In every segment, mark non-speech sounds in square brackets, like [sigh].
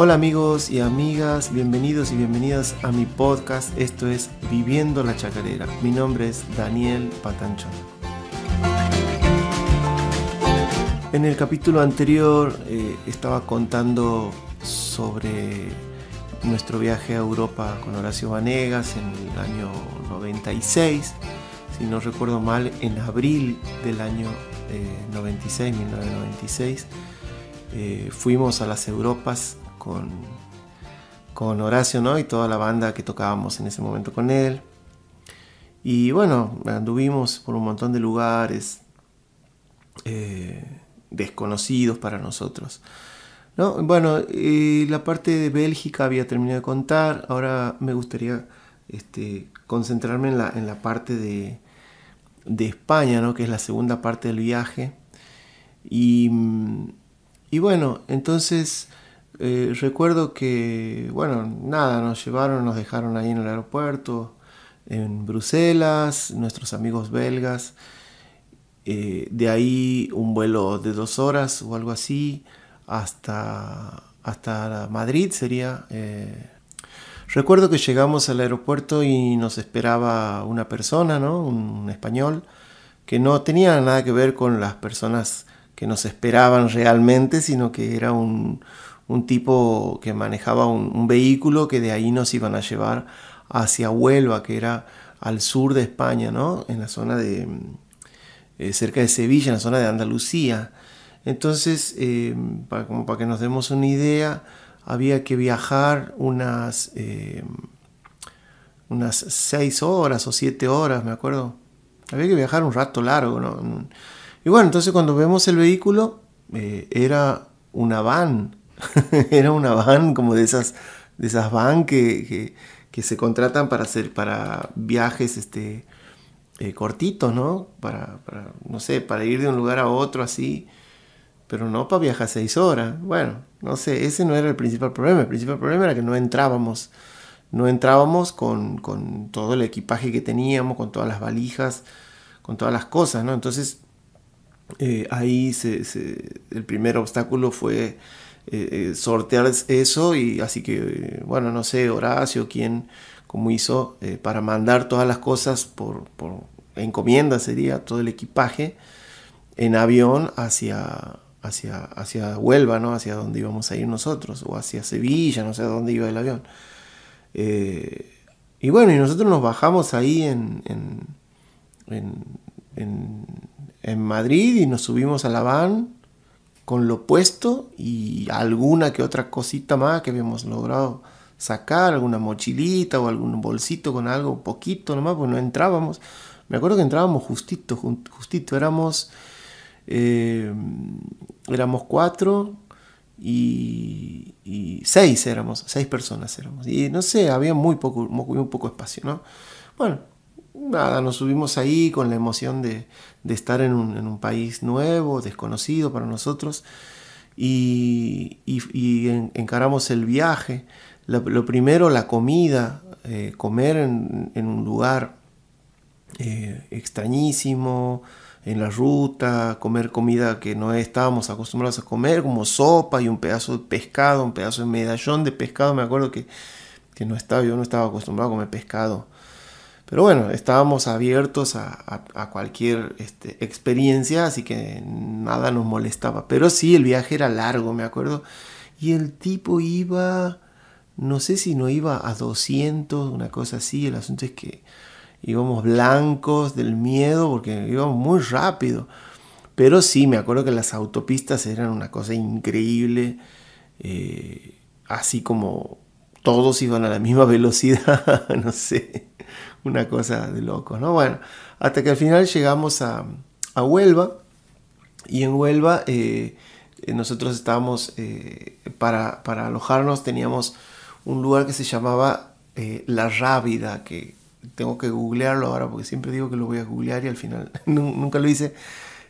Hola amigos y amigas, bienvenidos y bienvenidas a mi podcast. Esto es Viviendo la Chacarera. Mi nombre es Daniel Patanchón. En el capítulo anterior eh, estaba contando sobre nuestro viaje a Europa con Horacio Vanegas en el año 96, si no recuerdo mal, en abril del año 96, eh, 1996. Eh, fuimos a las Europas con, con Horacio ¿no? y toda la banda que tocábamos en ese momento con él. Y bueno, anduvimos por un montón de lugares eh, desconocidos para nosotros. ¿no? Bueno, la parte de Bélgica había terminado de contar, ahora me gustaría este, concentrarme en la, en la parte de, España, ¿no? que es la segunda parte del viaje. Y, y bueno, entonces eh, recuerdo que, bueno, nada, nos llevaron, nos dejaron ahí en el aeropuerto, en Bruselas, nuestros amigos belgas. Eh, de ahí un vuelo de dos horas o algo así hasta, hasta Madrid sería. Eh. Recuerdo que llegamos al aeropuerto y nos esperaba una persona, ¿no? un español, que no tenía nada que ver con las personas que nos esperaban realmente, sino que era un, un tipo que manejaba un, vehículo que de ahí nos iban a llevar hacia Huelva, que era al sur de España, ¿no? En la zona de... Mm, eh, cerca de Sevilla, en la zona de Andalucía. Entonces, em, para, que nos demos una idea, había que viajar unas, em, unas seis horas o siete horas, me acuerdo. Había que viajar un rato largo, ¿no? Y bueno, entonces cuando vemos el vehículo, eh, era una van [laughs] era una van como de esas, de esas van que, se contratan para hacer, para viajes este, eh, cortitos, ¿no? Para, no sé, para ir de un lugar a otro así, pero no para viajar seis horas. Bueno, no sé, ese no era el principal problema. El principal problema era que no entrábamos. No entrábamos con, todo el equipaje que teníamos, con todas las valijas, con todas las cosas, ¿no? Entonces, eh, ahí el primer obstáculo fue eh, eh, sortear eso y así que, bueno, no sé, Horacio, quién, cómo hizo eh, para mandar todas las cosas por, encomienda, sería todo el equipaje en avión hacia, hacia, hacia Huelva, ¿no? Hacia donde íbamos a ir nosotros, o hacia Sevilla, no sé a dónde iba el avión. y bueno, y nosotros nos bajamos ahí en, en, en, en Madrid y nos subimos a la van con lo puesto y alguna que otra cosita más que habíamos logrado sacar, alguna mochilita o algún bolsito con algo, poquito nomás, pues no entrábamos. Me acuerdo que entrábamos justito, justito, éramos, eh, éramos cuatro y, seis éramos, seis personas éramos. Y no sé, había muy poco, muy poco espacio, ¿no? Bueno, nada, nos subimos ahí con la emoción de, estar en un, país nuevo, desconocido para nosotros, y, encaramos el viaje. Lo, primero, la comida, eh, comer en, un lugar eh, extrañísimo, en la ruta, comer comida que no estábamos acostumbrados a comer, como sopa y un pedazo de pescado, un pedazo de medallón de pescado, me acuerdo que, que no estaba, yo no estaba acostumbrado a comer pescado pero bueno, estábamos abiertos a, cualquier este, experiencia, así que nada nos molestaba. Pero sí, el viaje era largo, me acuerdo. Y el tipo iba, no sé si no iba a 200, una cosa así. El asunto es que íbamos blancos del miedo porque íbamos muy rápido. Pero sí, me acuerdo que las autopistas eran una cosa increíble. Eh, así como todos iban a la misma velocidad, [laughs] no sé, una cosa de loco, ¿no? Bueno, hasta que al final llegamos a, Huelva y en Huelva eh, nosotros estábamos, eh, para, alojarnos teníamos un lugar que se llamaba eh, La Rábida, que tengo que googlearlo ahora porque siempre digo que lo voy a googlear y al final [laughs] nunca lo hice.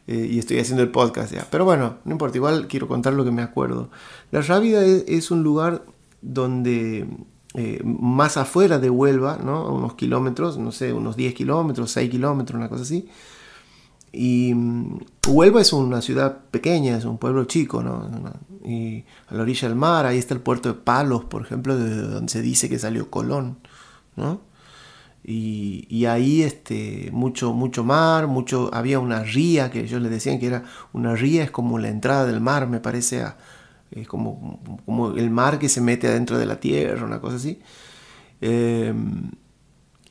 y estoy haciendo el podcast ya. Pero bueno, no importa, igual quiero contar lo que me acuerdo. La Rábida es un lugar donde eh, más afuera de Huelva, unos kilómetros, no sé, unos 10 kilómetros, 6 kilómetros, una cosa así. Y mm, Huelva es una ciudad pequeña, es un pueblo chico, ¿no? Y a la orilla del mar, ahí está el puerto de Palos, por ejemplo, de donde se dice que salió Colón, ¿no? Y, ahí este, mucho, mucho mar, mucho, había una ría que ellos le decían que era una ría, es como la entrada del mar, me parece, a, es como, el mar que se mete adentro de la tierra, una cosa así. Em,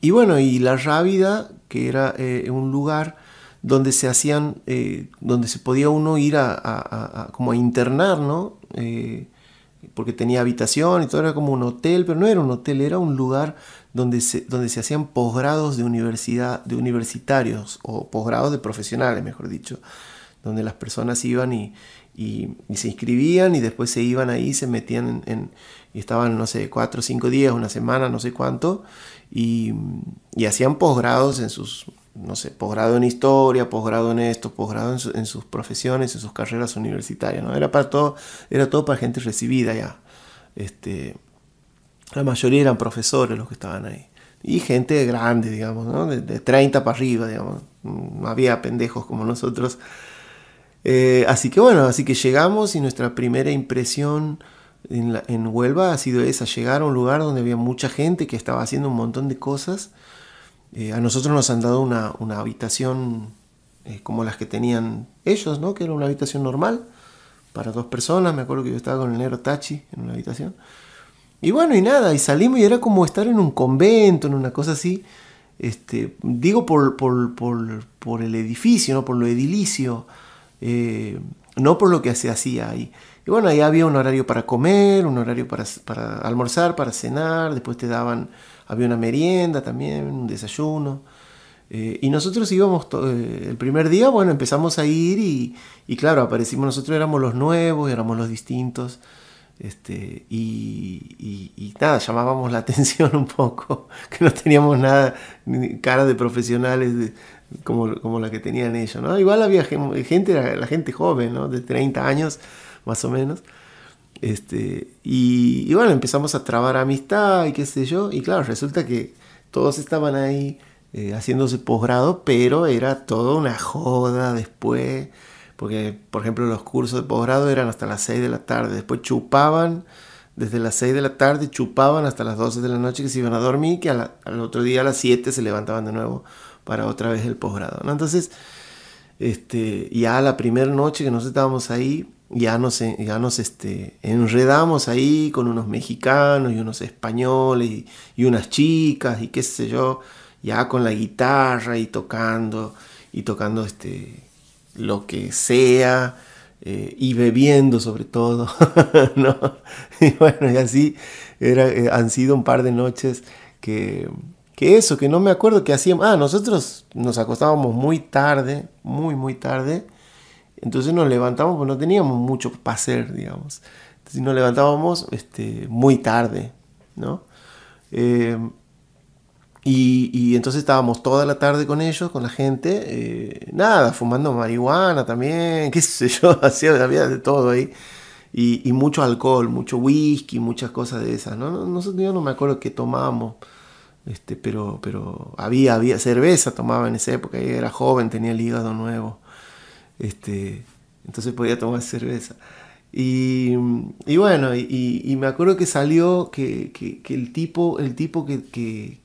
y bueno, y la rávida que era eh, un lugar donde se hacían, eh, donde se podía uno ir a, como a internar, ¿no? Eh, porque tenía habitación y todo era como un hotel, pero no era un hotel, era un lugar donde se, donde se hacían posgrados de universidad, de universitarios o posgrados de profesionales, mejor dicho, donde las personas iban y, y, se inscribían y después se iban ahí, se metían en, y estaban, no sé, cuatro, cinco días, una semana, no sé cuánto, y, hacían posgrados en sus, no sé, posgrado en historia, posgrado en esto, posgrado en, sus profesiones, en sus carreras universitarias, ¿no? Era para todo, era todo para gente recibida ya. Este, la mayoría eran profesores los que estaban ahí. Y gente grande, digamos, ¿no? de, de 30 para arriba, digamos. No mm, había pendejos como nosotros eh, así que bueno, así que llegamos y nuestra primera impresión en, Huelva ha sido esa, llegar a un lugar donde había mucha gente que estaba haciendo un montón de cosas. Eh, a nosotros nos han dado una, habitación eh, como las que tenían ellos, ¿no? que era una habitación normal para dos personas. Me acuerdo que yo estaba con el negro Tachi en una habitación. Y bueno, y nada, y salimos y era como estar en un convento, en una cosa así. Este, digo por, por el edificio, ¿no? por lo edilicio. Eh, no por lo que se hacía ahí. Y bueno, ahí había un horario para comer, un horario para, almorzar, para cenar, después te daban, había una merienda también, un desayuno. Eh, y nosotros íbamos, eh, el primer día, bueno, empezamos a ir y, claro, aparecimos nosotros, éramos los nuevos, éramos los distintos. Este, y, nada, llamábamos la [laughs] atención un poco, que no teníamos nada, ni cara de profesionales como, la que tenían ellos, ¿no? Igual había gente, la, gente joven, De 30 años, más o menos. Este, y, bueno, empezamos a trabar amistad y qué sé yo. Y claro, resulta que todos estaban ahí eh, haciéndose posgrado, pero era toda una joda después. Porque, por ejemplo, los cursos de posgrado eran hasta las 6 de la tarde. Después chupaban desde las 6 de la tarde, chupaban hasta las 12 de la noche que se iban a dormir, que al otro día a las 7 se levantaban de nuevo para otra vez el posgrado. ¿no? Entonces, este, ya la primera noche que nos estábamos ahí, ya nos, ya nos este, enredamos ahí con unos mexicanos y unos españoles y, unas chicas y qué sé yo, ya con la guitarra y tocando y tocando este, lo que sea eh, y bebiendo sobre todo, [laughs] ¿no? Y bueno, y así eh, han sido un par de noches que que eso, que no me acuerdo que hacíamos. Ah, nosotros nos acostábamos muy tarde, muy, muy tarde. Entonces nos levantamos, pues no teníamos mucho para hacer, digamos. Entonces nos levantábamos este, muy tarde, ¿no? Eh, y, y, entonces estábamos toda la tarde con ellos, con la gente, eh, nada, fumando marihuana también, [laughs] qué sé yo, [laughs] hacía, había de todo ahí. Y, mucho alcohol, mucho whisky, muchas cosas de esas, ¿no? Nosotros yo no me acuerdo qué tomábamos. Este, pero, pero había, cerveza, tomaba en esa época, era joven, tenía el hígado nuevo, este, entonces podía tomar cerveza. Y, bueno, y, me acuerdo que salió que, el tipo, el tipo que,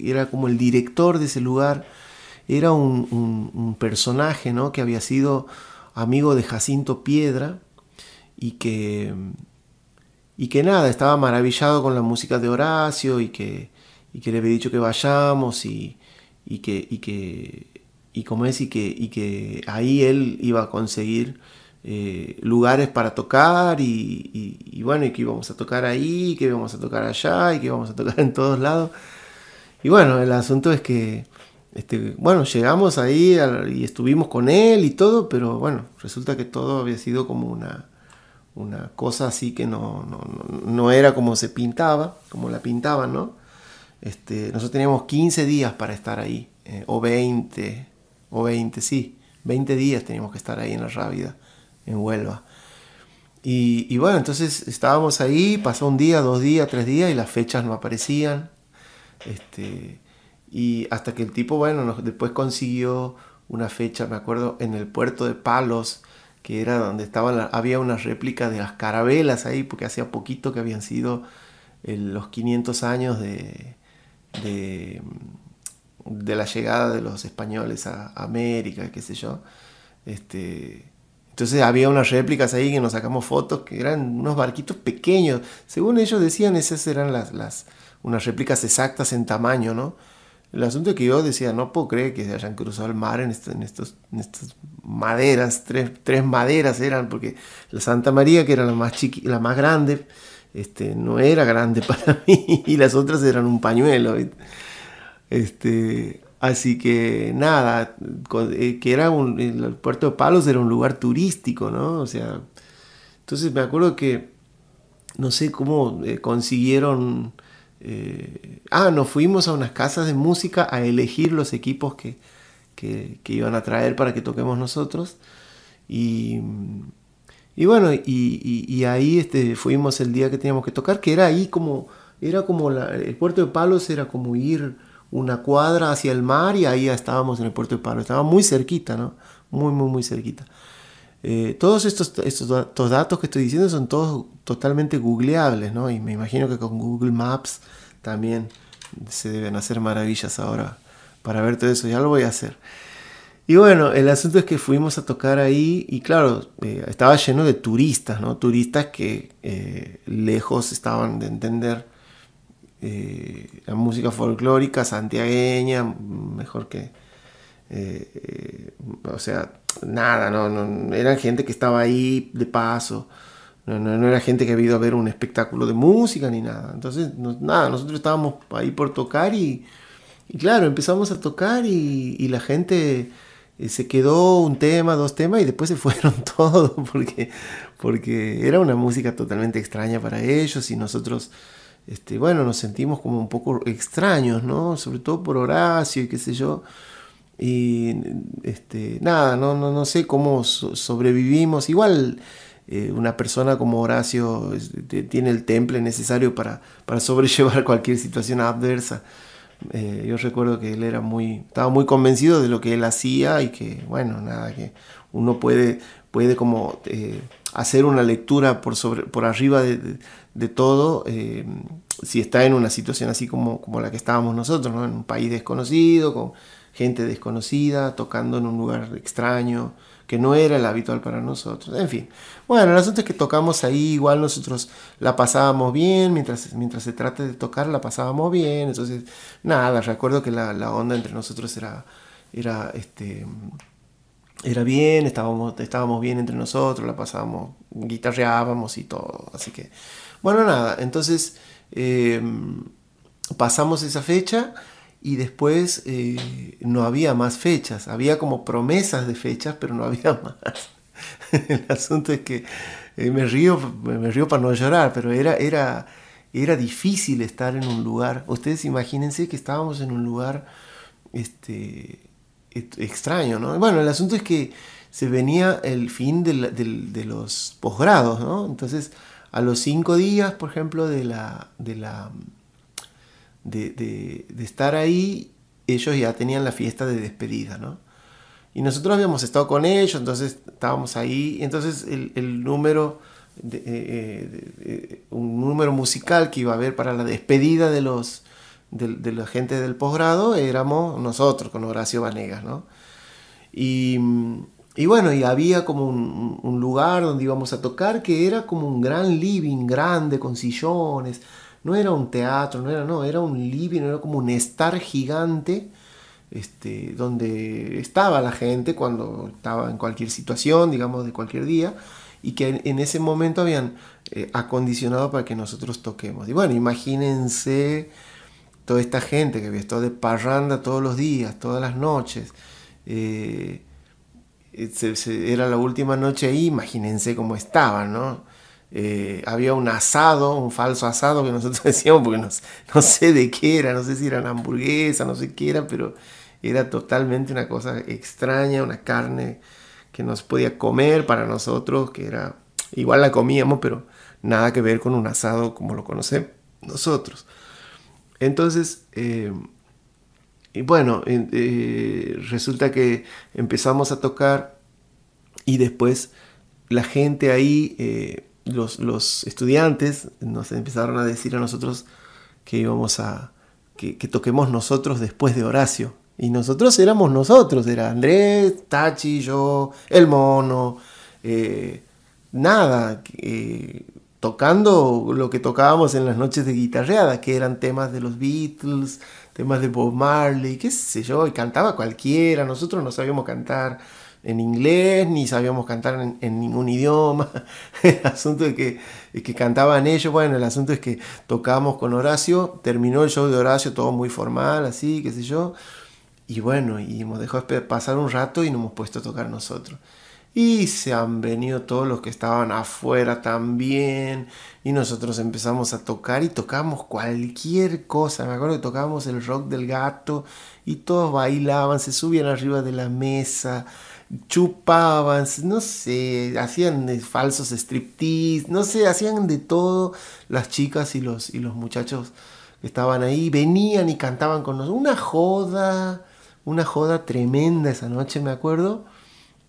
era como el director de ese lugar, era un, personaje que había sido amigo de Jacinto Piedra y que, y que nada, estaba maravillado con la música de Horacio y que, y que le había dicho que vayamos y, que, que, y como es, y que, y que ahí él iba a conseguir eh, lugares para tocar y, bueno, y que íbamos a tocar ahí, que íbamos a tocar allá y que íbamos a tocar en todos lados. Y bueno, el asunto es que, este, bueno, llegamos ahí y estuvimos con él y todo, pero bueno, resulta que todo había sido como una, una cosa así que no, no, no era como se pintaba, como la pintaban, ¿no? Este, nosotros teníamos 15 días para estar ahí, eh, o 20, o 20, sí, 20 días teníamos que estar ahí en la Rábida, en Huelva. Y, bueno, entonces estábamos ahí, pasó un día, dos días, tres días y las fechas no aparecían. Este, y hasta que el tipo, bueno, después consiguió una fecha, me acuerdo, en el puerto de Palos, que era donde estaban, había una réplica de las carabelas ahí, porque hacía poquito que habían sido eh, los 500 años de, de, la llegada de los españoles a América, qué sé yo. Este, entonces había unas réplicas ahí que nos sacamos fotos, que eran unos barquitos pequeños. Según ellos decían, esas eran las, unas réplicas exactas en tamaño, ¿no? El asunto es que yo decía, no puedo creer que se hayan cruzado el mar en, este, estos, estas maderas, tres, maderas eran, porque la Santa María, que era la más, chiqui, la más grande, este, no era grande [laughs] para mí y las otras eran un pañuelo. Este, así que nada, eh, que era el puerto de Palos era un lugar turístico, ¿no? O sea, entonces me acuerdo que no sé cómo eh, consiguieron... Eh, ah, nos fuimos a unas casas de música a elegir los equipos que, que iban a traer para que toquemos nosotros. Y y bueno, y, ahí este, fuimos el día que teníamos que tocar, que era ahí como, era como el puerto de Palos era como ir una cuadra hacia el mar y ahí estábamos en el puerto de Palos, estaba muy cerquita, ¿no? Muy, muy, muy cerquita. Eh, todos estos, estos, datos que estoy diciendo son todos totalmente googleables, ¿no? Y me imagino que con Google Maps también se deben hacer maravillas ahora para ver todo eso, ya lo voy a hacer. Y bueno, el asunto es que fuimos a tocar ahí y claro, eh, estaba lleno de turistas, ¿no? Turistas que eh, lejos estaban de entender eh, la música folclórica santiagueña, mm, mejor que... o sea, nada, ¿no? no, eran gente que estaba ahí de paso, no, era gente que había ido a ver un espectáculo de música ni nada. Entonces, nada, nosotros estábamos ahí por tocar y, claro, empezamos a tocar y la gente eh, se quedó un tema, dos temas y después se [laughs] fueron todos porque, porque era una música totalmente extraña para ellos y nosotros, este, bueno, nos sentimos como un poco extraños, ¿no? Sobre todo por Horacio y qué sé yo. Y este, nada, no, sé cómo sobrevivimos. Igual eh, una persona como Horacio este, tiene el temple necesario para sobrellevar [laughs] cualquier situación adversa. Eh, yo recuerdo que él era muy, estaba muy convencido de lo que él hacía y que, bueno, nada, que uno puede, como eh, hacer una lectura por, sobre, por arriba de, todo eh, si está en una situación así como, como la que estábamos nosotros, en un país desconocido, gente desconocida, tocando en un lugar extraño, que no era el habitual para nosotros. En fin, bueno, el asunto es que tocamos ahí, igual nosotros la pasábamos bien, mientras, mientras se trata de tocar la pasábamos bien, entonces nada, recuerdo que la, onda entre nosotros era, era este, era bien, estábamos, estábamos bien entre nosotros, la pasábamos, guitarreábamos y todo. Así que, bueno, nada, entonces eh, pasamos esa fecha y después eh, no había más fechas, había como promesas de fechas, pero no [laughs] había más. El asunto es que eh, me, río, me río para no llorar, pero era, era, era difícil estar en un lugar. Ustedes imagínense que estábamos en un lugar este, extraño, ¿no? Bueno, el asunto es que se venía el fin de, los posgrados, ¿no? Entonces, a los cinco días, por ejemplo, de la, de la de, de, estar ahí, ellos ya tenían la fiesta de despedida, ¿no? Y nosotros habíamos estado con ellos, entonces estábamos ahí, entonces el, el número, eh, eh, eh, un número musical que iba a haber para la despedida de los de, la gente del posgrado éramos nosotros con Horacio Vanegas, ¿no? Y, y bueno, y había como un, un, lugar donde íbamos a tocar que era como un gran living grande con sillones no era un teatro, no era, no, era un living, era como un estar gigante este, donde estaba la gente cuando estaba en cualquier situación, digamos, de cualquier día, y que en, ese momento habían eh, acondicionado para que nosotros toquemos. Y bueno, imagínense toda esta gente que había estado de parranda todos los días, todas las noches. Eh, eh, era la última noche ahí, imagínense cómo estaban, ¿no? Eh, había un asado, un falso asado que nosotros [laughs] decíamos, porque no, sé de qué era, no sé si era una hamburguesa, no sé qué era, pero era totalmente una cosa extraña, una carne que nos podía comer para nosotros, que era, igual la comíamos, pero nada que ver con un asado como lo conocemos nosotros. Entonces, eh, y bueno, eh, resulta que empezamos a tocar y después la gente ahí los, estudiantes nos empezaron a decir a nosotros que íbamos a que, toquemos nosotros después de Horacio. Y nosotros éramos nosotros, era Andrés, Tachi, yo, el mono, eh, nada, eh, tocando lo que tocábamos en las noches de guitarreada, que eran temas de los Beatles, temas de Bob Marley, qué sé yo, y cantaba cualquiera, nosotros no sabíamos cantar en inglés, ni sabíamos cantar en, ningún idioma. [laughs] El asunto es que, cantaban ellos, bueno, el asunto es que tocábamos con Horacio, terminó el show de Horacio todo muy formal, así, qué sé yo. Y bueno, y nos dejó pasar un rato y nos hemos puesto a tocar nosotros. Y se han venido todos los que estaban afuera también. Y nosotros empezamos a tocar y tocamos cualquier cosa. Me acuerdo que tocábamos el rock del gato y todos bailaban, se subían arriba de la mesa chupaban, no sé, hacían falsos striptease, no sé, hacían de todo las chicas y los, y los muchachos que estaban ahí, venían y cantaban con nosotros. Una joda, una joda tremenda esa noche, me acuerdo.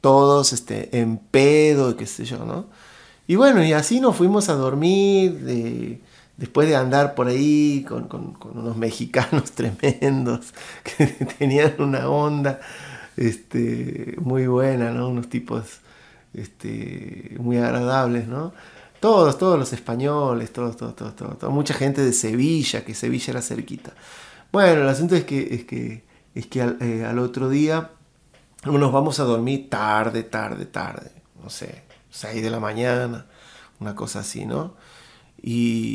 Todos este, en pedo qué sé yo, ¿no? Y bueno, y así nos fuimos a dormir. después de andar por ahí con, con unos mexicanos [laughs] tremendos que tenían una onda este, muy buena, ¿no? Unos tipos este, muy agradables, ¿no? Todos, todos los españoles, todos, todos, todos, todos, mucha gente de Sevilla, que Sevilla era cerquita. Bueno, el asunto es que, es que, es que al, eh, otro día nos vamos a dormir tarde, tarde, tarde, no sé, 6 de la mañana, una cosa así, ¿no? Y,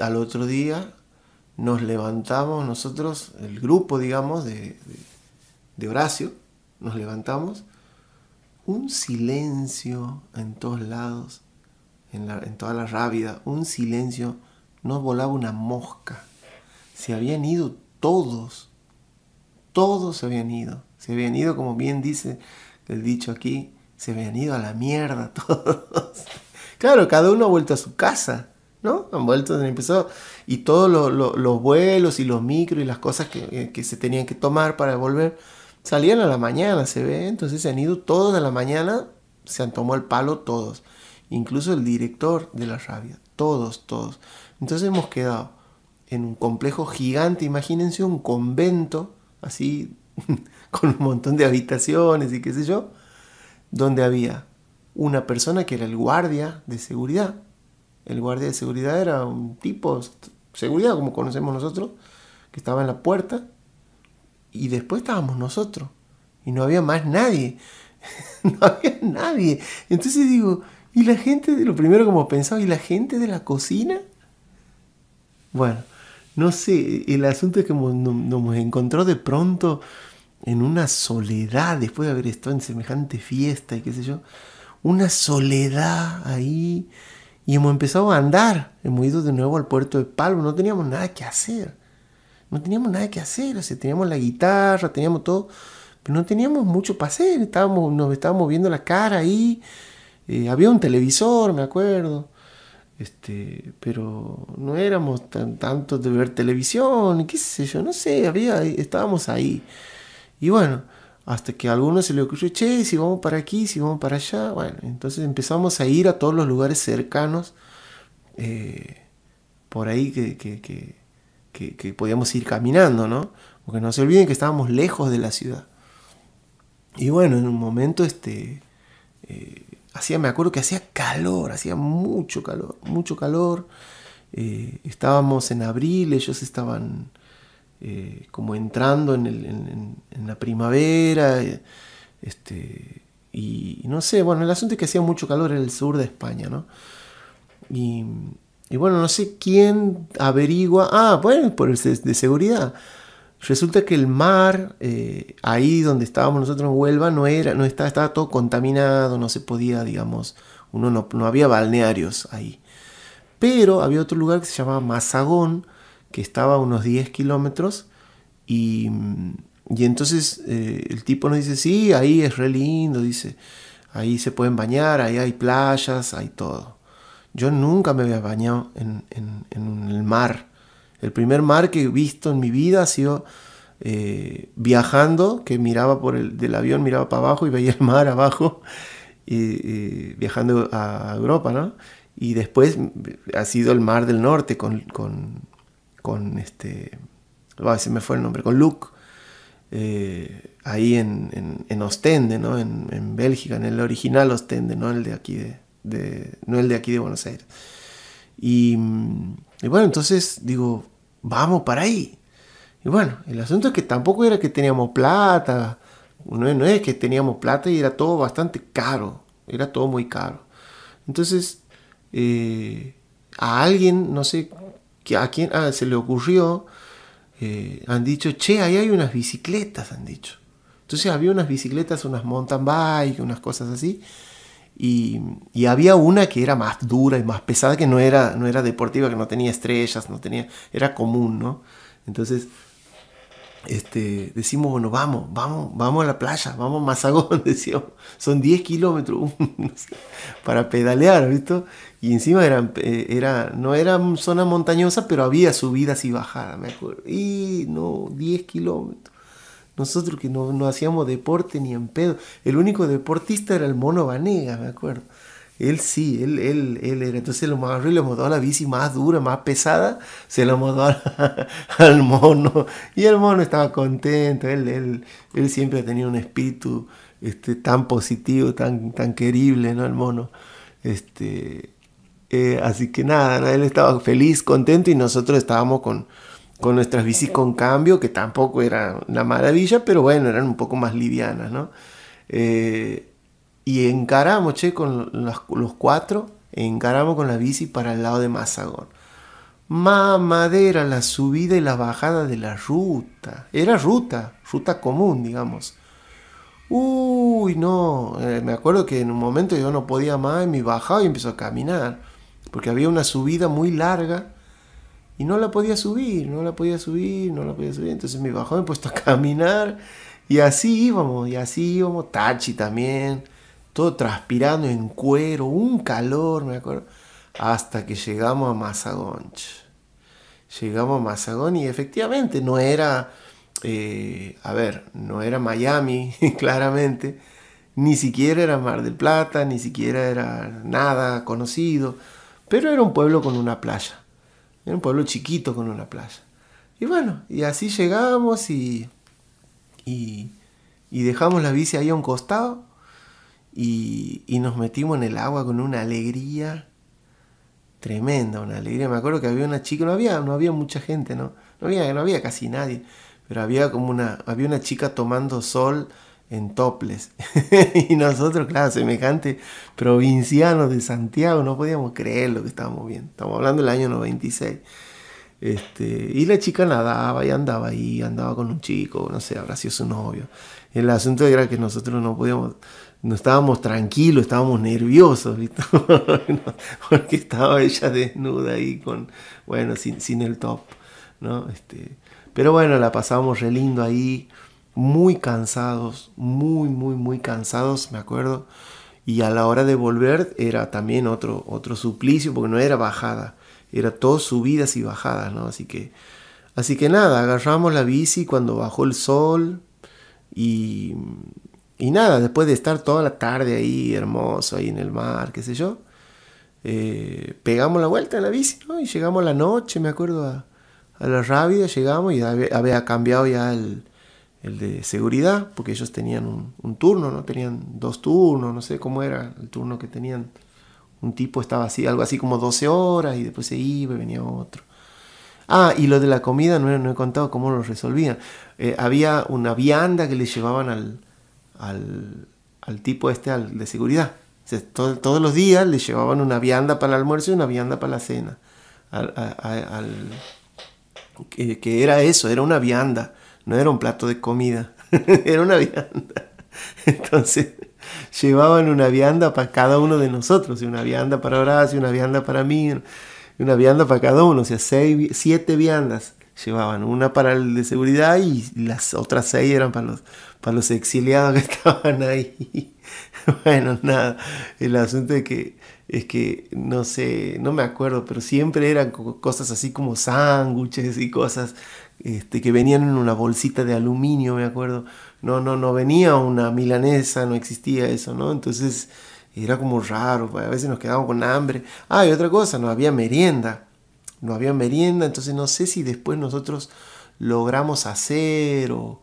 al otro día nos levantamos nosotros, el grupo, digamos, de de Horacio, nos levantamos, un silencio en todos lados, en, toda la rábida, un silencio, no volaba una mosca, se habían ido todos, todos se habían ido, se habían ido, como bien dice el dicho aquí, se habían ido a la mierda [laughs] todos. Claro, cada uno ha vuelto a su casa, ¿no? Han vuelto, han empezado. Y todos los, vuelos y los micros y las cosas que, eh, que, se tenían que tomar para volver, Salían a la mañana, se ve, entonces se han ido todos a la mañana, se han tomado el palo todos, incluso el director de la rabia, todos, todos. Entonces hemos quedado en un complejo gigante, imagínense un convento, así, [laughs] con un montón de habitaciones y qué sé yo, donde había una persona que era el guardia de seguridad. El guardia de seguridad era un tipo, seguridad como conocemos nosotros, que estaba en la puerta y después estábamos nosotros. Y no había más nadie. [laughs] no había nadie. Entonces digo, ¿y la gente? De, lo primero como pensaba, ¿y la gente de la cocina? Bueno, no sé, el asunto es que nos, encontró de pronto en una soledad, después de haber estado en semejante fiesta y qué sé yo, una soledad ahí. Y hemos empezado a andar, hemos ido de nuevo al puerto de Palma, no teníamos nada que hacer no teníamos nada que hacer, o sea, teníamos la guitarra, teníamos todo, pero no teníamos mucho para hacer, estábamos, nos estábamos viendo la cara ahí, eh, había un televisor, me acuerdo, este, pero no éramos tan tantos de ver televisión, qué sé yo, no sé, había, estábamos ahí. Y bueno, hasta que a alguno se le ocurrió, che, si vamos para aquí, si vamos para allá, bueno, entonces empezamos a ir a todos los lugares cercanos, eh, por ahí que que, podíamos ir caminando, ¿no? Porque no se olviden que estábamos lejos de la ciudad. Y bueno, en un momento este, eh, hacía, me acuerdo que hacía calor, hacía mucho calor, mucho calor. Eh, estábamos en abril, ellos estaban eh, como entrando en, la primavera. Este, y, y no sé, bueno, el asunto es que hacía mucho calor en el sur de España, ¿no? Y, y bueno, no sé quién averigua, ah, bueno, por el de seguridad. Resulta que el mar, eh, ahí donde estábamos nosotros en Huelva, no era, no estaba, estaba todo contaminado, no se podía, digamos, uno no, había balnearios ahí. Pero había otro lugar que se llamaba Mazagón, que estaba a unos 10 kilómetros, y, entonces eh, el tipo nos dice, sí, ahí es re lindo, dice, ahí se pueden bañar, ahí hay playas, hay todo. Yo nunca me había bañado en, el mar. El primer mar que he visto en mi vida ha sido eh, viajando, que miraba por el del avión, miraba para abajo y veía el mar abajo, y, viajando a Europa, ¿no? Y después ha sido el mar del norte con, con, este, ah, se me fue el nombre, con Luke, eh, ahí en, Ostende, ¿no? En, en Bélgica, en el original Ostende, no el de aquí de, de, no el de aquí de Buenos Aires. Mm, y, bueno, entonces digo, vamos para ahí. Y bueno, el asunto es que tampoco era que teníamos plata, no, no es que teníamos plata y era todo bastante caro, era todo muy caro. Entonces, eh, a alguien, no sé a quién ah, se le ocurrió, eh, han dicho, che, ahí hay unas bicicletas, han dicho. Entonces había unas bicicletas, unas mountain bike, unas cosas así. Y, había una que era más dura y más pesada, que no era, no era deportiva, que no tenía estrellas, no tenía, era común, ¿no? Entonces, este, decimos, bueno, vamos, vamos, vamos a la playa, vamos a Mazagón, [laughs] decíamos, son 10 kilómetros [laughs] para pedalear, ¿viste? Y encima eh, era, no era zona montañosa, pero había subidas y bajadas, me Y no, 10 kilómetros. Nosotros que no, hacíamos deporte ni en pedo. El único deportista era el mono Vanega, me acuerdo. Él sí, él, él, él era. Entonces lo más y le mudó la bici más dura, más pesada. Se lo mudó [laughs] al mono. Y el mono estaba contento. Él, él, él siempre ha tenido un espíritu este, tan positivo, tan, tan querible, ¿no? El mono. Este, eh, así que nada, él estaba feliz, contento y nosotros estábamos con, con nuestras bicis con cambio, que tampoco era una maravilla, pero bueno, eran un poco más livianas, ¿no? Eh, y encaramos, che, con los, cuatro, encaramos con la bici para el lado de Mazagón. Mamadera, la subida y la bajada de la ruta. Era ruta, ruta común, digamos. Uy, no, eh, me acuerdo que en un momento yo no podía más y me bajaba y empezó a caminar, porque había una subida muy larga y no la podía subir, no la podía subir, no la podía subir. Entonces me bajó, me he puesto a [laughs] caminar y así íbamos, y así íbamos, Tachi también, todo transpirando en cuero, un calor, me acuerdo, hasta que llegamos a Mazagonch. Llegamos a Mazagón y efectivamente no era, eh, a ver, no era Miami, [laughs] claramente, ni siquiera era Mar del Plata, ni siquiera era nada conocido, pero era un pueblo con una playa un pueblo chiquito con una playa. Y bueno, y así llegamos y, y, dejamos la bici ahí a un costado y, nos metimos en el agua con una alegría tremenda, una alegría. Me acuerdo que había una chica, no había, no había mucha gente, ¿no? No había, no había casi nadie, pero había como una, había una chica tomando sol en toples. [laughs] y nosotros, claro, semejante provincianos de Santiago, no podíamos creer lo que estábamos viendo. Estamos hablando del año 96. Este, y la chica nadaba y andaba ahí, andaba con un chico, no sé, habrá sido su novio. El asunto era que nosotros no podíamos, no estábamos tranquilos, estábamos nerviosos, ¿viste? [laughs] porque estaba ella desnuda ahí con, bueno, sin, sin el top, ¿no? Este, pero bueno, la pasamos re lindo ahí muy cansados, muy, muy, muy cansados, me acuerdo. Y a la hora de volver era también otro, otro suplicio, porque no era bajada, era todo subidas y bajadas, ¿no? Así que, así que nada, agarramos la bici cuando bajó el sol y, y nada, después de estar toda la tarde ahí, hermoso, ahí en el mar, qué sé yo, eh, pegamos la vuelta en la bici, ¿no? Y llegamos a la noche, me acuerdo, a, a la llegamos y había, había cambiado ya el el de seguridad, porque ellos tenían un, turno, ¿no? Tenían dos turnos, no sé cómo era el turno que tenían. Un tipo estaba así, algo así como 12 horas y después se iba y venía otro. Ah, y lo de la comida no, he contado cómo lo resolvían. Eh, había una vianda que le llevaban al, tipo este al, de seguridad. todos los días le llevaban una vianda para el almuerzo y una vianda para la cena. que, era eso, era una vianda no era un plato de comida, [laughs] era una vianda. Entonces llevaban una vianda para cada uno de nosotros, y una vianda para Horacio, una vianda para mí, una vianda para cada uno, o sea, seis, siete viandas llevaban, una para el de seguridad y las otras seis eran para los, para los exiliados que [laughs] estaban ahí. bueno, nada, el asunto es que, es que no sé, no me acuerdo, pero siempre eran cosas así como sándwiches y cosas este, que venían en una bolsita de aluminio, me acuerdo. No, no, no venía una milanesa, no existía eso, ¿no? Entonces era como raro, a veces nos quedábamos con hambre. Ah, y otra cosa, no había merienda. No había merienda, entonces no sé si después nosotros logramos hacer o,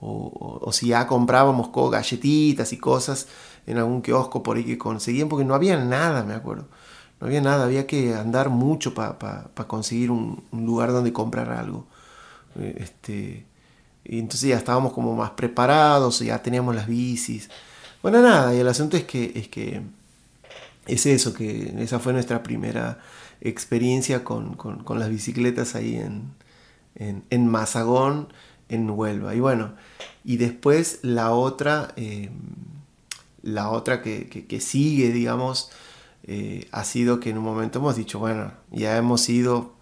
o, si ya comprábamos galletitas y cosas en algún kiosco por ahí que conseguían, porque no había nada, me acuerdo. No había nada, había que andar mucho para pa, conseguir un lugar donde comprar algo. Eh, este, y entonces ya estábamos como más preparados, ya teníamos las bicis. Bueno, nada, y el asunto es que es, que es eso, que esa fue nuestra primera experiencia con, las bicicletas ahí en, en, en, Mazagón, en Huelva. Y bueno, y después la otra, eh, la otra que, sigue, digamos, eh, ha sido que en un momento hemos dicho, bueno, ya hemos ido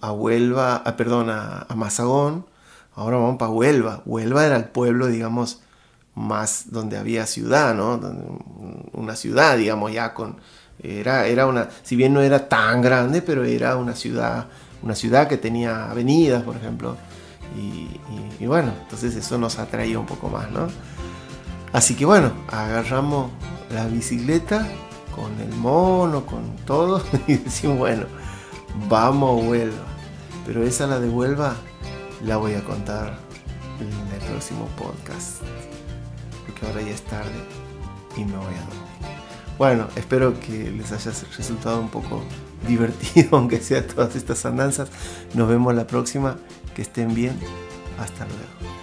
a, Huelva, a, perdón, a, Mazagón, ahora vamos para Huelva. Huelva era el pueblo, digamos, más donde había ciudad, ¿no? Mm, una ciudad, digamos, ya con... Era, era una, si bien no era tan grande, pero era una ciudad, una ciudad que tenía avenidas, por ejemplo. Y, y bueno, entonces eso nos atraía un poco más, ¿no? Así que bueno, agarramos la bicicleta con el mono, con todo, [laughs] y decimos, bueno, Vamos, Huelva. Pero esa la de Huelva la voy a contar en el próximo podcast. Porque ahora ya es tarde y me voy a dormir. Bueno, espero que les haya resultado un poco [laughs] divertido, aunque sea todas estas andanzas. Nos vemos la próxima. Que estén bien. Hasta luego.